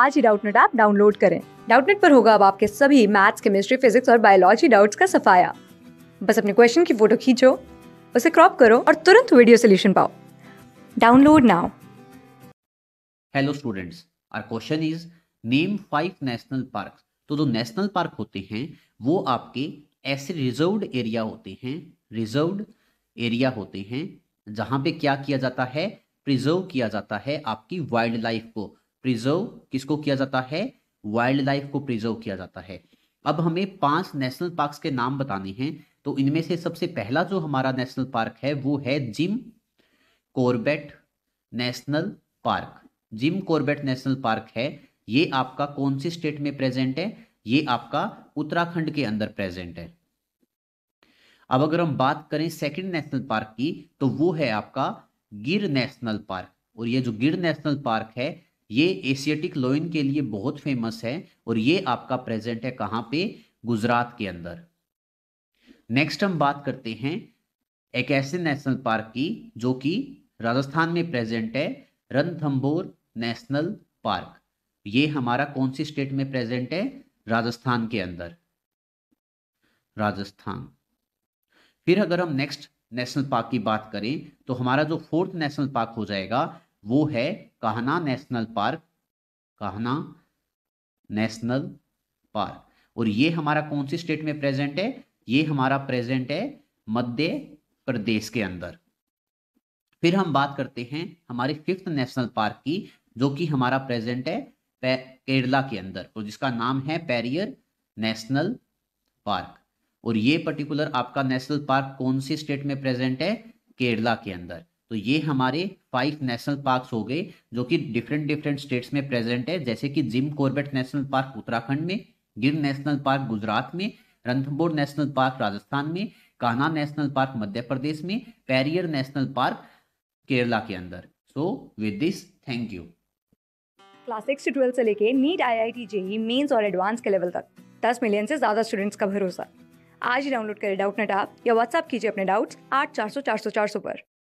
आज ही Doubtnut app download करें डाउटनेट पर होगा अब आपके सभी मैथ्स केमिस्ट्री फिजिक्स और बायोलॉजी डाउट्स का सफाया बस अपने क्वेश्चन की फोटो खींचो उसे क्रॉप करो और तुरंत वीडियो सोल्यूशन पाओ download now hello students our question is name five national park तो जो नेशनल पार्क होते हैं वो आपके ऐसे रिजर्व्ड एरिया होते हैं रिजर्व्ड एरिया होते हैं जहां पे क्या किया जाता है प्रिजर्व किया जाता है आपकी वाइल्ड लाइफ को प्रिजर्व किसको किया जाता है वाइल्ड लाइफ को प्रिजर्व किया जाता है अब हमें पांच नेशनल पार्क के नाम बताने हैं तो इनमें से सबसे पहला जो हमारा नेशनल पार्क है वो है Jim Corbett national park Jim Corbett national park है ये आपका कौन सी स्टेट में प्रेजेंट है ये आपका उत्तराखंड के अंदर प्रेजेंट है अब अगर हम बात करें सेकंड नेशनल पार्क की तो वो है आपका गिर नेशनल पार्क और ये जो गिर नेशनल पार्क है ये एशियाटिक लोइन के लिए बहुत फेमस है और ये आपका प्रेजेंट है कहाँ पे गुजरात के अंदर नेक्स्ट हम बात करते हैं एक ऐसे नेशनल पार्क की जो कि राजस्थान में प्रेजेंट है रनथम्बोर नेशनल पार्क ये हमारा कौन सी स्टेट में प्रेजेंट है राजस्थान के अंदर राजस्थान फिर अगर हम नेक्स्ट नेशनल पार्क की बात करें तो हमारा जो फोर्थ नेशनल पार्क हो जाएगा वो है Kanha national park Kanha national park और ये हमारा कौन सी स्टेट में प्रेजेंट है ये हमारा प्रेजेंट है मध्य प्रदेश के अंदर फिर हम बात करते हैं हमारे फिफ्थ नेशनल पार्क की जो कि हमारा प्रेजेंट है केरला के अंदर और जिसका नाम है पेरियर नेशनल पार्क और ये पर्टिकुलर आपका नेशनल पार्क कौन सी स्टेट में प्रेजेंट है केरला के अंदर तो ये हमारे फाइव नेशनल पार्क्स हो गए जो कि डिफरेंट डिफरेंट स्टेट्स में प्रेजेंट है जैसे कि Jim Corbett national park Uttarakhand में गिर नेशनल पार्क गुजरात में रणथंबोर नेशनल पार्क राजस्थान में कान्हा नेशनल पार्क मध्य प्रदेश में पैरियर नेशनल पार्क केरला के अंदर so with this thank you class six से ट्वेल्थ से लेके NEET I I T JEE mains और एडवांस के लेवल तक दस मिलियन से ज़्यादा स्टूडेंट्स का भरोसा आज ही डाउनलोड करें डाउट नेट या व्हाट्सअप कीजिए अपने डाउट्स आठ चार सौ चार सौ चार सौ पर